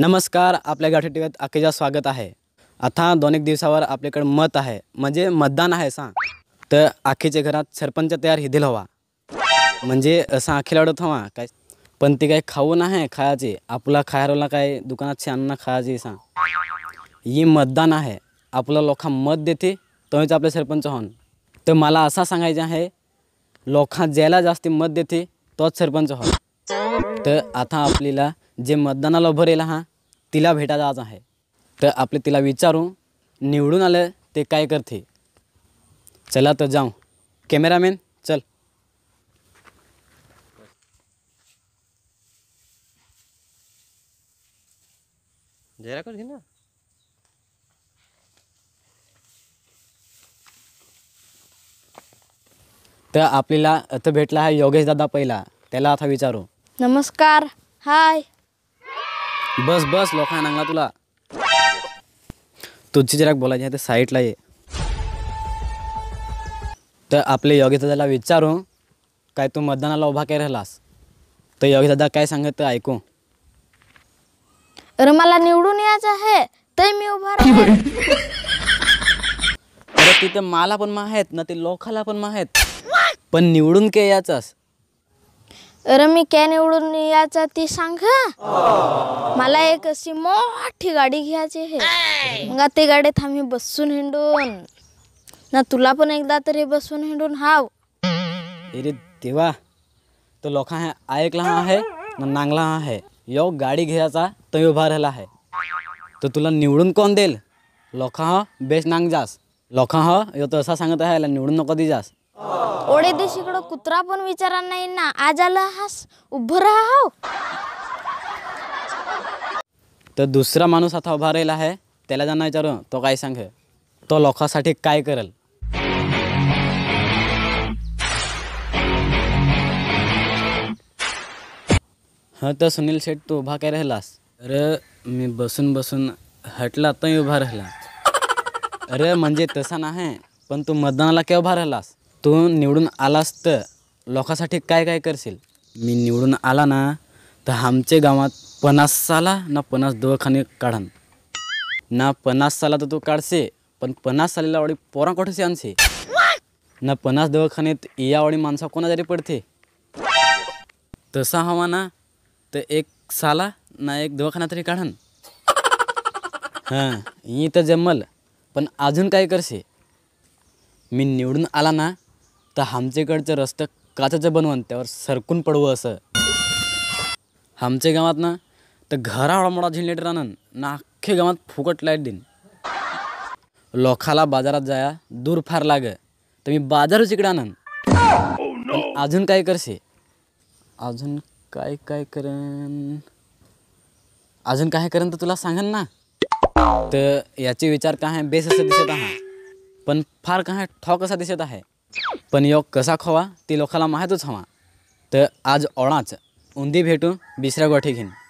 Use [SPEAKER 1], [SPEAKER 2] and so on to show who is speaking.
[SPEAKER 1] नमस्कार आपल्या गाठी टीव्यात अखेजा स्वागत आहे आता दोन एक दिवसावर आपल्याकडे मत आहे म्हणजे मतदान आहे सा तर आखेच्या घरात सरपंच तयार हिदेल हवा म्हणजे असं आखी आडत हवा काय पण ते काय खाऊ नाही खायचे आपला खायरोला काय दुकानात छान खायचे सांग ही मतदान आहे आपला लोका मत देते तोच आपले सरपंच होन तर मला असा सांगायचं आहे लोखा ज्याला जास्ती मत देते तोच सरपंच हो तर आता आपल्याला जे मतदानाला उभं राहिलं हा तिला भेटायला आज आहे तर आपले तिला विचारू निवडून आलं ते काय करते चला तर जाऊ कॅमेरामॅन चल जरा कर ना तर आपल्याला आता भेटला हा योगेश दादा पहिला त्याला आता विचारू
[SPEAKER 2] नमस्कार हाय
[SPEAKER 1] बस बस लोकां नांगला तुला तुझी जरा बोलायची आहे ते साईटला ये तर आपले योगी दादाला विचारू काय तू मतदानाला उभा काय राहिलास तर योगी दादा काय सांगत ऐकू
[SPEAKER 2] अरे मला निवडून यायचं आहे ते मी उभा
[SPEAKER 1] अरे तिथं मला पण माहेत ना ते लोखाला पण माहेत पण निवडून के याचास
[SPEAKER 2] कॅन निवडून यायचा ती सांग मला एक अशी मोठी गाडी घ्यायची आहे मग ते गाडीत आम्ही बसून हिंडून ना तुला पण एकदा तरी बसून हिंडून हाव
[SPEAKER 1] अरे देवा तो लोका ऐकला आहे ना नांगला आहे यो गाडी घ्यायचा तो उभा राहिला आहे तो तुला निवडून कोण देईल लोका हा बेस नांग जास लोक हा यो तो असा सांगत आहे निवडून नको दी जास
[SPEAKER 2] ओढे देशीकडं कुत्रा पण विचारा नाही ना आज आला हास उभं राहा हो.
[SPEAKER 1] तर दुसरा माणूस आता उभा राहिला आहे त्याला ज्यांना विचारू तो काय सांग तो लोकांसाठी काय करेल हा तर सुनील शेठ तू उभा काय राहिलास अरे मी बसून बसून हटला तर उभा राहिला अरे म्हणजे तसा नाही पण तू मतदानाला काय उभा राहिलास तू निवडून आलास तर लोकांसाठी काय काय करशील मी निवडून आला ना तर आमच्या गावात पन्नास साला ना पन्नास दवाखाने काढन ना पन्नास साला तर तू काढसे पण पन्नास सालीला आवडी पोरा कोठेसे आणसे ना पन्नास दवाखान्यात यावडी माणसा कोणाजारी पडते तसा हवा ना तर एक साला ना एक दवाखाना तरी काढन हां ही तर जमल पण अजून काय करसे मी निवडून आला ना तर आमच्याकडचं रस्तं काचाचं बनवून त्यावर सरकून पडवं असं आमच्या गावात ना तर घरा मोठा जनरेटर आणन ना अख्ख्या गावात फुकट लाईट देईन लोखाला बाजारात जाया दूर फार लाग तर मी बाजारच इकडे आणन अजून काय करसे अजून काय काय करन अजून काय करेन तर तुला सांगन ना तर याचे विचार काय बेस असं दिसत आहे पण फार काय ठॉक असा दिसत आहे पण यो कसा खोवा ती लोकांना माहीतच हवा तर आज ओळाच उंदी भेटून बिसऱ्या गोठी घेईन